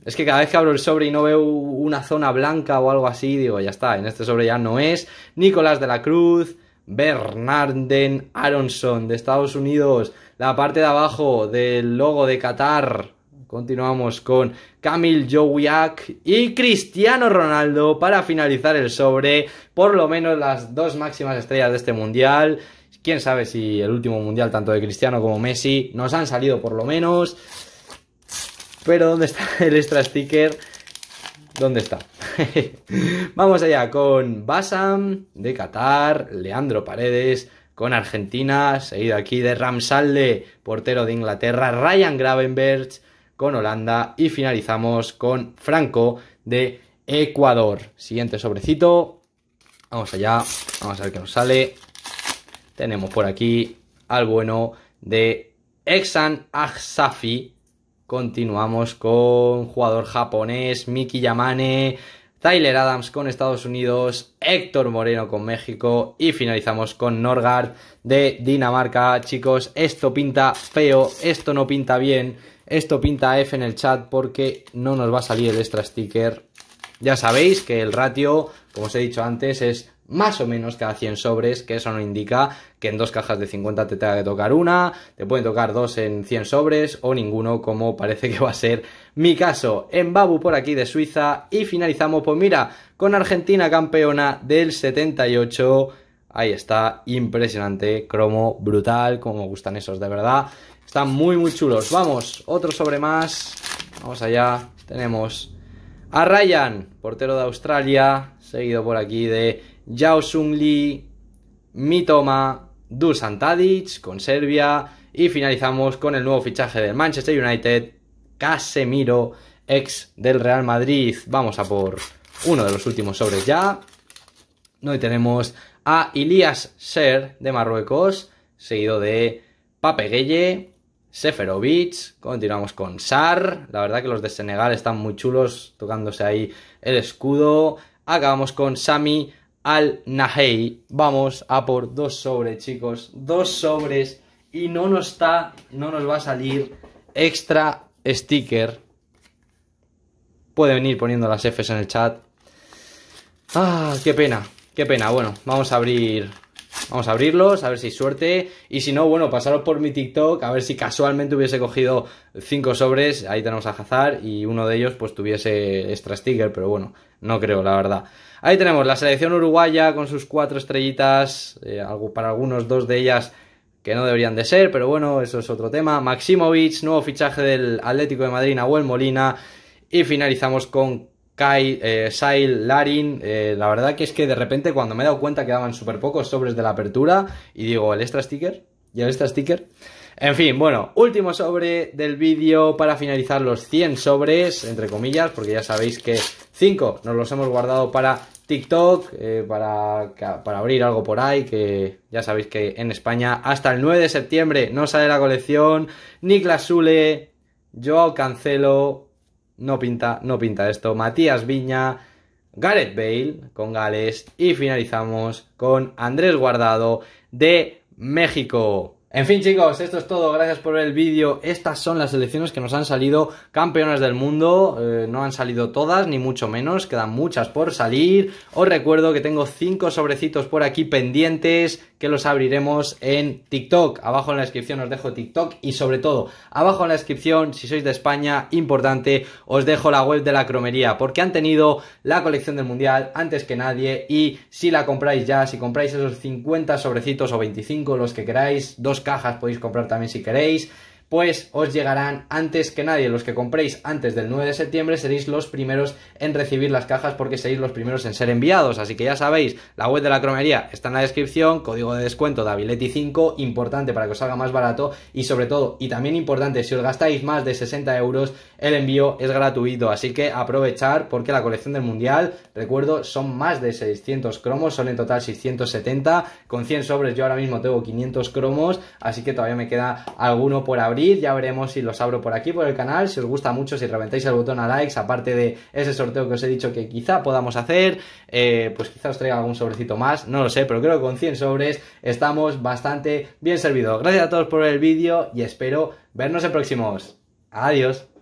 Es que cada vez que abro el sobre y no veo una zona blanca o algo así, digo, ya está, en este sobre ya no es. Nicolás de la Cruz, Bernarden Aronson de Estados Unidos, la parte de abajo del logo de Qatar, Continuamos con Camille Jowiak y Cristiano Ronaldo para finalizar el sobre. Por lo menos las dos máximas estrellas de este mundial. Quién sabe si el último mundial, tanto de Cristiano como Messi, nos han salido por lo menos. Pero ¿dónde está (laughs) el extra sticker? ¿Dónde está? (laughs) Vamos allá con Basam de Qatar, Leandro Paredes con Argentina, seguido aquí de Ramsalde, portero de Inglaterra, Ryan Gravenberch con Holanda y finalizamos con Franco de Ecuador. Siguiente sobrecito. Vamos allá, vamos a ver qué nos sale. Tenemos por aquí al bueno de Exan Asafi. Continuamos con jugador japonés, Miki Yamane, Tyler Adams con Estados Unidos, Héctor Moreno con México y finalizamos con Norgard de Dinamarca. Chicos, esto pinta feo, esto no pinta bien, esto pinta F en el chat porque no nos va a salir el extra sticker. Ya sabéis que el ratio, como os he dicho antes, es más o menos cada 100 sobres, que eso no indica que en dos cajas de 50 te tenga que tocar una, te pueden tocar dos en 100 sobres o ninguno, como parece que va a ser mi caso. En Babu por aquí de Suiza y finalizamos, pues mira, con Argentina campeona del 78. Ahí está, impresionante, cromo, brutal, como gustan esos de verdad. Están muy, muy chulos. Vamos, otro sobre más. Vamos allá, tenemos a Ryan, portero de Australia, seguido por aquí de Yao Sung Lee, Mitoma, Dusan Tadic con Serbia y finalizamos con el nuevo fichaje del Manchester United, Casemiro, ex del Real Madrid. Vamos a por uno de los últimos sobres ya. Hoy tenemos a Ilias Ser de Marruecos, seguido de Gueye Seferovic, continuamos con Sar, la verdad que los de Senegal están muy chulos tocándose ahí el escudo, acabamos con Sami al Nahei. Vamos a por dos sobres, chicos. Dos sobres. Y no nos está, no nos va a salir extra sticker. Puede venir poniendo las Fs en el chat. Ah, qué pena, qué pena. Bueno, vamos a abrir Vamos a abrirlos, a ver si hay suerte. Y si no, bueno, pasaros por mi TikTok, a ver si casualmente hubiese cogido cinco sobres. Ahí tenemos a Hazard y uno de ellos pues tuviese extra sticker, pero bueno, no creo, la verdad. Ahí tenemos la selección uruguaya con sus cuatro estrellitas, eh, algo, para algunos dos de ellas que no deberían de ser, pero bueno, eso es otro tema. Maximovic, nuevo fichaje del Atlético de Madrid, Nahuel Molina. Y finalizamos con Kai, eh, Sail, Larin. Eh, la verdad que es que de repente cuando me he dado cuenta quedaban súper pocos sobres de la apertura y digo, ¿el extra sticker? ¿Y el extra sticker? En fin, bueno, último sobre del vídeo para finalizar los 100 sobres, entre comillas, porque ya sabéis que 5 nos los hemos guardado para TikTok, eh, para, abrir algo por ahí, que ya sabéis que en España hasta el 9 de septiembre no sale la colección. Niklas Sule, Joao Cancelo, no pinta, no pinta esto. Matías Viña, Gareth Bale con Gales y finalizamos con Andrés Guardado de México. En fin chicos, esto es todo, gracias por ver el vídeo. Estas son las selecciones que nos han salido campeonas del mundo, eh, no han salido todas, ni mucho menos, quedan muchas por salir. Os recuerdo que tengo 5 sobrecitos por aquí pendientes que los abriremos en TikTok. Abajo en la descripción os dejo TikTok y sobre todo, abajo en la descripción, si sois de España, importante, os dejo la web de la cromería porque han tenido la colección del mundial antes que nadie y si la compráis ya, si compráis esos 50 sobrecitos o 25, los que queráis, dos cajas podéis comprar también si queréis pues os llegarán antes que nadie. Los que compréis antes del 9 de septiembre seréis los primeros en recibir las cajas porque seréis los primeros en ser enviados. Así que ya sabéis, la web de la cromería está en la descripción, código de descuento Davileti 5, importante para que os salga más barato y sobre todo, y también importante, si os gastáis más de 60 euros, el envío es gratuito. Así que aprovechar porque la colección del Mundial, recuerdo, son más de 600 cromos, son en total 670, con 100 sobres yo ahora mismo tengo 500 cromos, así que todavía me queda alguno por abrir ya veremos si los abro por aquí, por el canal, si os gusta mucho, si reventáis el botón a likes, aparte de ese sorteo que os he dicho que quizá podamos hacer, eh, pues quizá os traiga algún sobrecito más, no lo sé, pero creo que con 100 sobres estamos bastante bien servidos. Gracias a todos por el vídeo y espero vernos en próximos. Adiós.